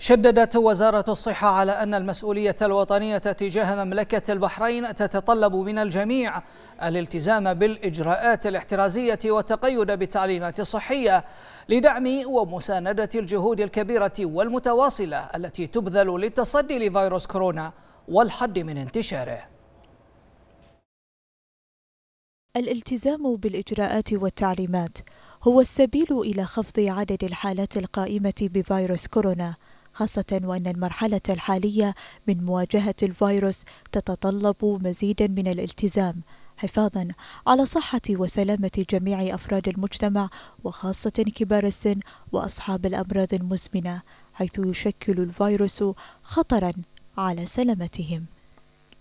شددت وزارة الصحة على أن المسؤولية الوطنية تجاه مملكة البحرين تتطلب من الجميع الالتزام بالإجراءات الاحترازية والتقيد بالتعليمات الصحية لدعم ومساندة الجهود الكبيرة والمتواصلة التي تبذل للتصدي لفيروس كورونا والحد من انتشاره الالتزام بالإجراءات والتعليمات هو السبيل إلى خفض عدد الحالات القائمة بفيروس كورونا خاصة وأن المرحلة الحالية من مواجهة الفيروس تتطلب مزيدا من الالتزام حفاظا على صحة وسلامة جميع أفراد المجتمع وخاصة كبار السن وأصحاب الأمراض المزمنة حيث يشكل الفيروس خطرا على سلامتهم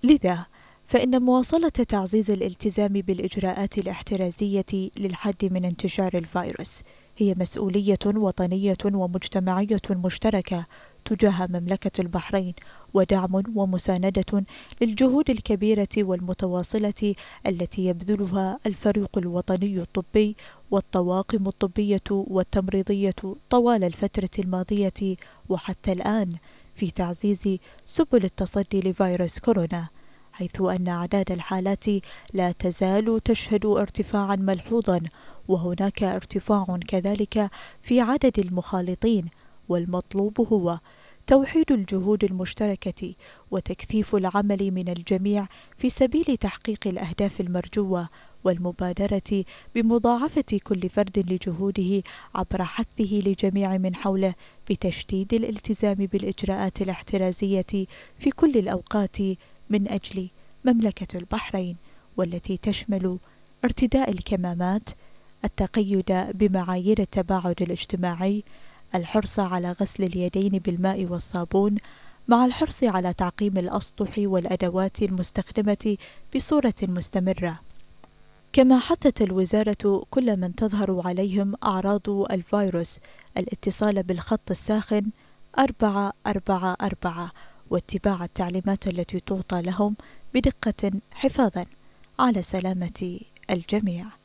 لذا فإن مواصلة تعزيز الالتزام بالإجراءات الاحترازية للحد من انتشار الفيروس هي مسؤولية وطنية ومجتمعية مشتركة تجاه مملكة البحرين ودعم ومساندة للجهود الكبيرة والمتواصلة التي يبذلها الفريق الوطني الطبي والطواقم الطبية والتمريضية طوال الفترة الماضية وحتى الآن في تعزيز سبل التصدي لفيروس كورونا حيث أن أعداد الحالات لا تزال تشهد ارتفاعا ملحوظا وهناك ارتفاع كذلك في عدد المخالطين والمطلوب هو توحيد الجهود المشتركة وتكثيف العمل من الجميع في سبيل تحقيق الأهداف المرجوة والمبادرة بمضاعفة كل فرد لجهوده عبر حثه لجميع من حوله بتشديد الالتزام بالإجراءات الاحترازية في كل الأوقات من أجل مملكة البحرين والتي تشمل ارتداء الكمامات التقيد بمعايير التباعد الاجتماعي الحرص على غسل اليدين بالماء والصابون مع الحرص على تعقيم الأسطح والأدوات المستخدمة بصورة مستمرة كما حثت الوزارة كل من تظهر عليهم أعراض الفيروس الاتصال بالخط الساخن 444 واتباع التعليمات التي تعطى لهم بدقة حفاظا على سلامة الجميع